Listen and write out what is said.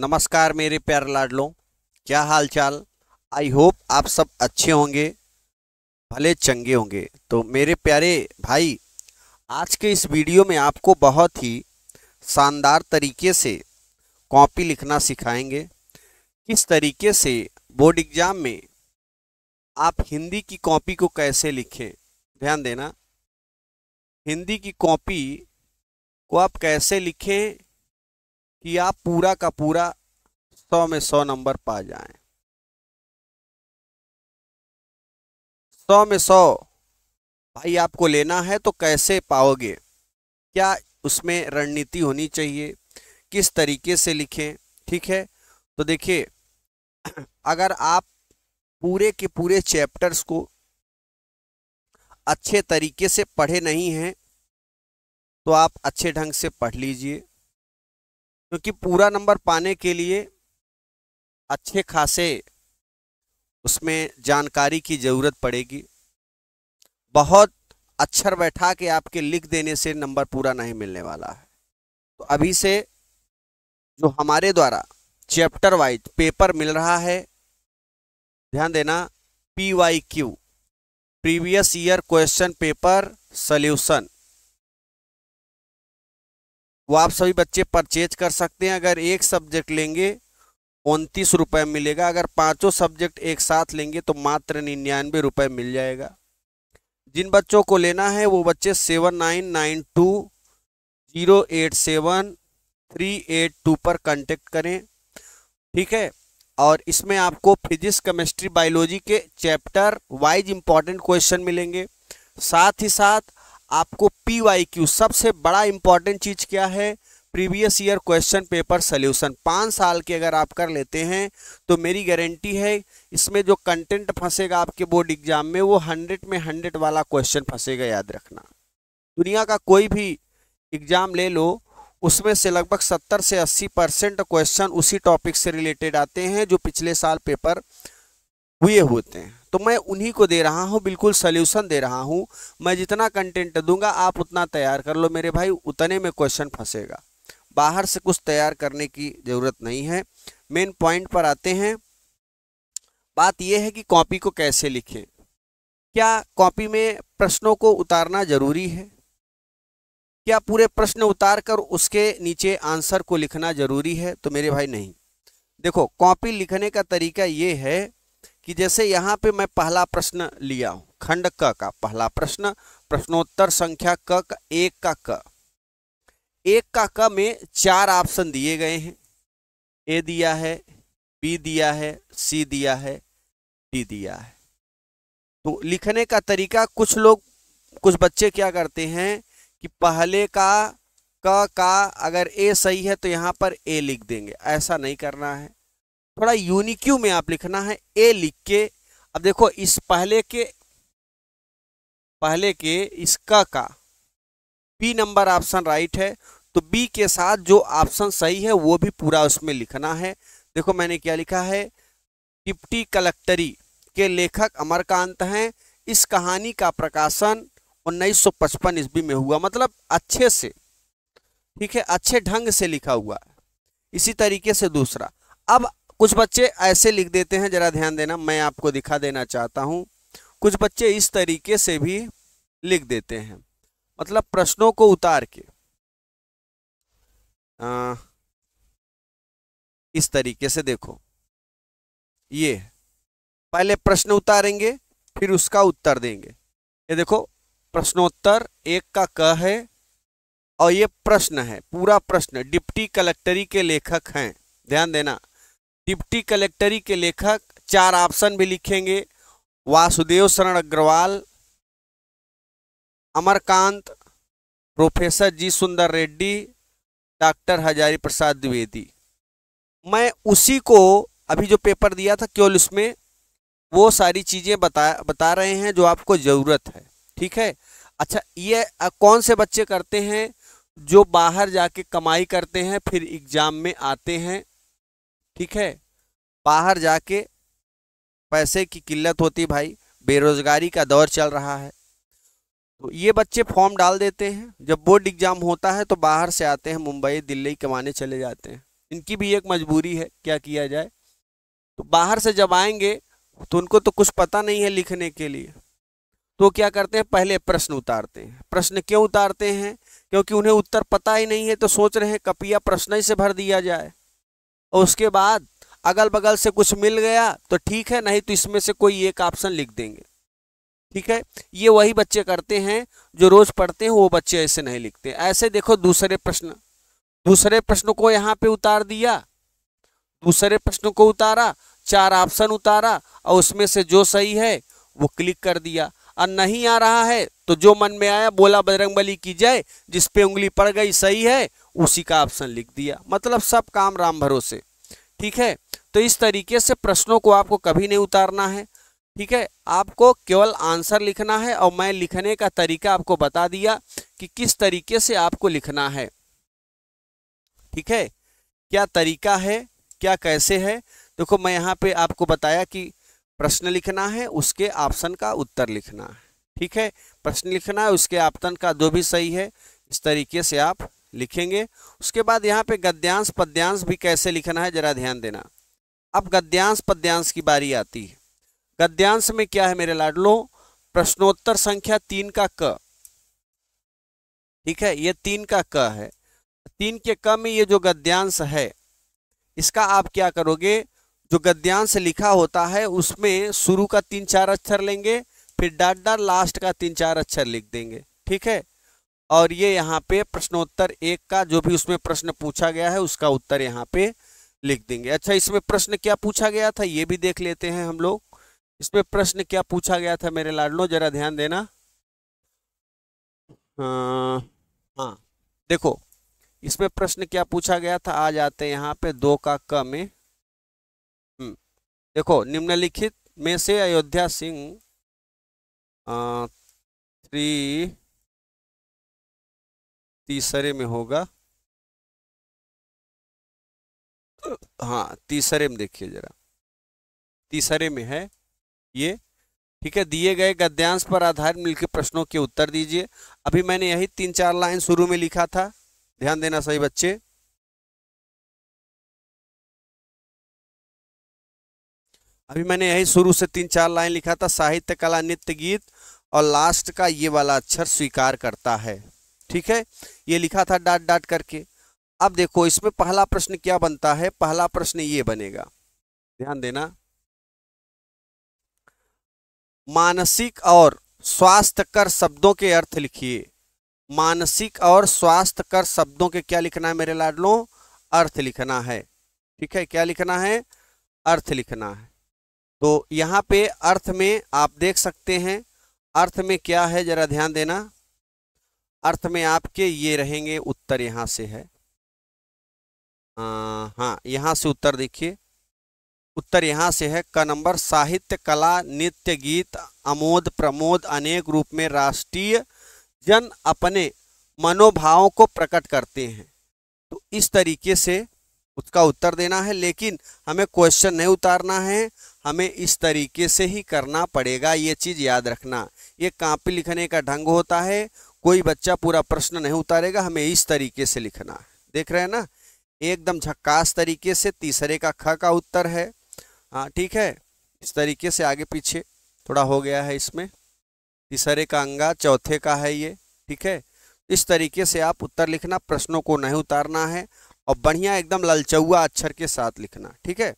नमस्कार मेरे प्यारे लाडलों क्या हाल चाल आई होप आप सब अच्छे होंगे भले चंगे होंगे तो मेरे प्यारे भाई आज के इस वीडियो में आपको बहुत ही शानदार तरीके से कॉपी लिखना सिखाएंगे किस तरीके से बोर्ड एग्ज़ाम में आप हिंदी की कॉपी को कैसे लिखें ध्यान देना हिंदी की कॉपी को आप कैसे लिखें कि आप पूरा का पूरा सौ में सौ नंबर पा जाएं सौ में सौ भाई आपको लेना है तो कैसे पाओगे क्या उसमें रणनीति होनी चाहिए किस तरीके से लिखें ठीक है तो देखिए अगर आप पूरे के पूरे चैप्टर्स को अच्छे तरीके से पढ़े नहीं हैं तो आप अच्छे ढंग से पढ़ लीजिए क्योंकि पूरा नंबर पाने के लिए अच्छे खासे उसमें जानकारी की ज़रूरत पड़ेगी बहुत अक्षर बैठा के आपके लिख देने से नंबर पूरा नहीं मिलने वाला है तो अभी से जो हमारे द्वारा चैप्टर वाइज पेपर मिल रहा है ध्यान देना P Y Q previous year question paper solution वो आप सभी बच्चे परचेज कर सकते हैं अगर एक सब्जेक्ट लेंगे उनतीस रुपये मिलेगा अगर पांचों सब्जेक्ट एक साथ लेंगे तो मात्र निन्यानवे रुपये मिल जाएगा जिन बच्चों को लेना है वो बच्चे seven nine nine two zero eight seven three eight two पर कांटेक्ट करें ठीक है और इसमें आपको फिजिक्स केमिस्ट्री बायोलॉजी के चैप्टर वाइज इंपॉर्टेंट क्वेश्चन मिलेंगे साथ ही साथ आपको पी वाई क्यू सबसे बड़ा इंपॉर्टेंट चीज़ क्या है previous year question paper solution पाँच साल के अगर आप कर लेते हैं तो मेरी गारंटी है इसमें जो कंटेंट फंसेगा आपके बोर्ड एग्जाम में वो हंड्रेड में हंड्रेड वाला क्वेश्चन फंसेगा याद रखना दुनिया का कोई भी एग्ज़ाम ले लो उसमें से लगभग सत्तर से अस्सी परसेंट क्वेश्चन उसी टॉपिक से रिलेटेड आते हैं जो पिछले साल पेपर हुए होते हैं तो मैं उन्हीं को दे रहा हूँ बिल्कुल सल्यूशन दे रहा हूँ मैं जितना कंटेंट दूंगा आप उतना तैयार कर लो मेरे भाई उतने में क्वेश्चन फंसेगा बाहर से कुछ तैयार करने की ज़रूरत नहीं है मेन पॉइंट पर आते हैं बात यह है कि कॉपी को कैसे लिखें क्या कॉपी में प्रश्नों को उतारना ज़रूरी है क्या पूरे प्रश्न उतार कर उसके नीचे आंसर को लिखना ज़रूरी है तो मेरे भाई नहीं देखो कॉपी लिखने का तरीका ये है कि जैसे यहाँ पे मैं पहला प्रश्न लिया हूँ खंड क का पहला प्रश्न प्रश्नोत्तर संख्या क का एक का क एक का क में चार ऑप्शन दिए गए हैं ए दिया है बी दिया है सी दिया है डी दिया है तो लिखने का तरीका कुछ लोग कुछ बच्चे क्या करते हैं कि पहले का क का अगर ए सही है तो यहाँ पर ए लिख देंगे ऐसा नहीं करना है थोड़ा यूनिक्यू में आप लिखना है ए लिख के अब देखो इस पहले के पहले के इसका का बी नंबर ऑप्शन राइट है तो बी के साथ जो ऑप्शन सही है वो भी पूरा उसमें लिखना है देखो मैंने क्या लिखा है डिप्टी कलेक्टरी के लेखक अमरकांत हैं इस कहानी का प्रकाशन 1955 ईस्वी में हुआ मतलब अच्छे से ठीक है अच्छे ढंग से लिखा हुआ है इसी तरीके से दूसरा अब कुछ बच्चे ऐसे लिख देते हैं जरा ध्यान देना मैं आपको दिखा देना चाहता हूँ कुछ बच्चे इस तरीके से भी लिख देते हैं मतलब प्रश्नों को उतार के आ, इस तरीके से देखो ये पहले प्रश्न उतारेंगे फिर उसका उत्तर देंगे ये देखो प्रश्नोत्तर एक का क है और ये प्रश्न है पूरा प्रश्न डिप्टी कलेक्टरी के लेखक हैं ध्यान देना डिप्टी कलेक्टरी के लेखक चार ऑप्शन भी लिखेंगे वासुदेव शरण Agarwal Amarkant professor G Sundar Reddy doctor Hazari Prasad Dwivedi मैं उसी को अभी जो पेपर दिया था केवल उसमें वो सारी चीज़ें बता बता रहे हैं जो आपको ज़रूरत है ठीक है अच्छा ये कौन से बच्चे करते हैं जो बाहर जाके कमाई करते हैं फिर एग्ज़ाम में आते हैं ठीक है बाहर जाके पैसे की किल्लत होती भाई बेरोजगारी का दौर चल रहा है तो ये बच्चे फॉर्म डाल देते हैं जब बोर्ड एग्जाम होता है तो बाहर से आते हैं मुंबई दिल्ली कमाने चले जाते हैं इनकी भी एक मजबूरी है क्या किया जाए तो बाहर से जब आएंगे तो उनको तो कुछ पता नहीं है लिखने के लिए तो क्या करते हैं पहले प्रश्न उतारते हैं प्रश्न क्यों उतारते हैं क्योंकि उन्हें उत्तर पता ही नहीं है तो सोच रहे हैं कपिया प्रश्न ही से भर दिया जाए और उसके बाद अगल बगल से कुछ मिल गया तो ठीक है नहीं तो इसमें से कोई एक ऑप्शन लिख देंगे ठीक है ये वही बच्चे करते हैं जो रोज पढ़ते हैं वो बच्चे ऐसे नहीं लिखते ऐसे देखो दूसरे प्रश्न दूसरे प्रश्न को यहाँ पे उतार दिया दूसरे प्रश्न को उतारा चार ऑप्शन उतारा और उसमें से जो सही है वो क्लिक कर दिया और नहीं आ रहा है तो जो मन में आया बोला बजरंग बली की जय जिस पे उंगली पड़ गई सही है उसी का ऑप्शन लिख दिया मतलब सब काम राम भरोसे ठीक है तो इस तरीके से प्रश्नों को आपको कभी नहीं उतारना है ठीक है आपको केवल आंसर लिखना है और मैं लिखने का तरीका आपको बता दिया कि किस तरीके से आपको लिखना है ठीक है क्या तरीका है क्या कैसे है देखो मैं यहाँ पे आपको बताया कि प्रश्न लिखना है उसके ऑप्शन का उत्तर लिखना है ठीक है प्रश्न लिखना है उसके आपतन का दो भी सही है इस तरीके से आप लिखेंगे उसके बाद यहाँ पे गद्यांश पद्यांश भी कैसे लिखना है जरा ध्यान देना अब गद्यांश पद्यांश की बारी आती है गद्यांश में क्या है मेरे लाडलो प्रश्नोत्तर संख्या तीन का क ठीक है ये तीन का क है तीन के क में ये जो गद्यांश है इसका आप क्या करोगे जो गद्यांश लिखा होता है उसमें शुरू का तीन चार अक्षर लेंगे फिर डॉट डॉट लास्ट का तीन चार अक्षर लिख देंगे ठीक है और ये यहाँ पे प्रश्नोत्तर एक का जो भी उसमें प्रश्न पूछा गया है उसका उत्तर यहाँ पे लिख देंगे अच्छा इसमें प्रश्न क्या पूछा गया था ये भी देख लेते हैं हम लोग इसमें प्रश्न क्या पूछा गया था मेरे लाडलो जरा ध्यान देना हाँ, हाँ देखो इसमें प्रश्न क्या पूछा गया था आ जाते हैं यहाँ पे दो का क में हम्म, देखो निम्नलिखित में से अयोध्या सिंह थ्री तीसरे में होगा हाँ तीसरे में देखिए जरा तीसरे में है ये ठीक है दिए गए गद्यांश पर आधारित मिलकर प्रश्नों के उत्तर दीजिए अभी मैंने यही तीन चार लाइन शुरू में लिखा था ध्यान देना सही बच्चे अभी मैंने यही शुरू से तीन चार लाइन लिखा था साहित्य कला नित्य गीत और लास्ट का ये वाला अक्षर स्वीकार करता है ठीक है ये लिखा था डाट डाट करके अब देखो इसमें पहला प्रश्न क्या बनता है पहला प्रश्न ये बनेगा ध्यान देना मानसिक और स्वास्थ्यकर शब्दों के अर्थ लिखिए मानसिक और स्वास्थ्यकर शब्दों के क्या लिखना है मेरे लाडलों अर्थ लिखना है ठीक है क्या लिखना है अर्थ लिखना है तो यहाँ पे अर्थ में आप देख सकते हैं अर्थ में क्या है जरा ध्यान देना अर्थ में आपके ये रहेंगे उत्तर यहाँ से है आ, हाँ यहाँ से उत्तर देखिए उत्तर यहाँ से है का नंबर साहित्य कला नृत्य गीत अमोद प्रमोद अनेक रूप में राष्ट्रीय जन अपने मनोभावों को प्रकट करते हैं तो इस तरीके से उसका उत्तर देना है लेकिन हमें क्वेश्चन नहीं उतारना है हमें इस तरीके से ही करना पड़ेगा ये चीज़ याद रखना ये कापी लिखने का ढंग होता है कोई बच्चा पूरा प्रश्न नहीं उतारेगा हमें इस तरीके से लिखना देख रहे हैं ना एकदम झक्कास तरीके से तीसरे का ख का उत्तर है हाँ ठीक है इस तरीके से आगे पीछे थोड़ा हो गया है इसमें तीसरे का अंगा चौथे का है ये ठीक है इस तरीके से आप उत्तर लिखना प्रश्नों को नहीं उतारना है और बढ़िया एकदम ललचौआ अक्षर के साथ लिखना ठीक है